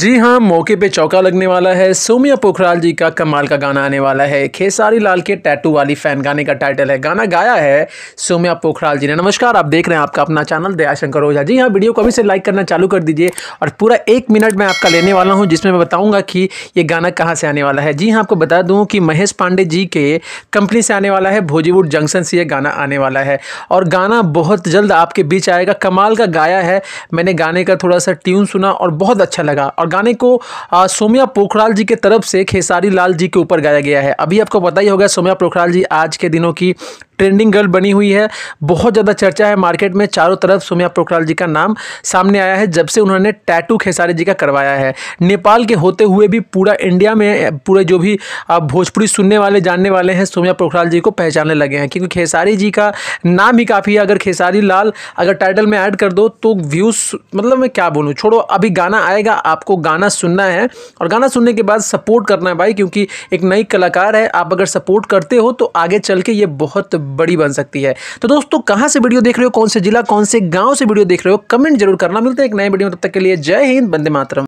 जी हाँ मौके पे चौका लगने वाला है सोमिया पोखराल जी का कमाल का गाना आने वाला है खेसारी लाल के टैटू वाली फ़ैन गाने का टाइटल है गाना गाया है सोमिया पोखराल जी ने नमस्कार आप देख रहे हैं आपका अपना चैनल दयाशंकर ओझा जी हाँ वीडियो को अभी से लाइक करना चालू कर दीजिए और पूरा एक मिनट मैं आपका लेने वाला हूँ जिसमें मैं बताऊँगा कि ये गाना कहाँ से आने वाला है जी हाँ आपको बता दूँ कि महेश पांडे जी के कंपनी से आने वाला है भोजीवुड जंक्शन से ये गाना आने वाला है और गाना बहुत जल्द आपके बीच आएगा कमाल का गाया है मैंने गाने का थोड़ा सा ट्यून सुना और बहुत अच्छा लगा और और गाने को सोम्या पोखराल जी के तरफ से खेसारी लाल जी के ऊपर गाया गया है अभी आपको पता ही होगा सोम्या पोखराल जी आज के दिनों की ट्रेंडिंग गर्ल बनी हुई है बहुत ज़्यादा चर्चा है मार्केट में चारों तरफ सोम्या पोखराल जी का नाम सामने आया है जब से उन्होंने टैटू खेसारी जी का करवाया है नेपाल के होते हुए भी पूरा इंडिया में पूरे जो भी भोजपुरी सुनने वाले जानने वाले हैं सोम्या पोखराल जी को पहचानने लगे हैं क्योंकि खेसारी जी का नाम ही काफ़ी है अगर खेसारी लाल अगर टाइटल में ऐड कर दो तो व्यूज़ मतलब मैं क्या बोलूँ छोड़ो अभी गाना आएगा आपको गाना सुनना है और गाना सुनने के बाद सपोर्ट करना है भाई क्योंकि एक नई कलाकार है आप अगर सपोर्ट करते हो तो आगे चल के ये बहुत बड़ी बन सकती है तो दोस्तों कहाँ से वीडियो देख रहे हो कौन से जिला कौन से गाँव से वीडियो देख रहे हो कमेंट जरूर करना मिलते हैं एक नए वीडियो तब तक के लिए जय हिंद बंदे मातरम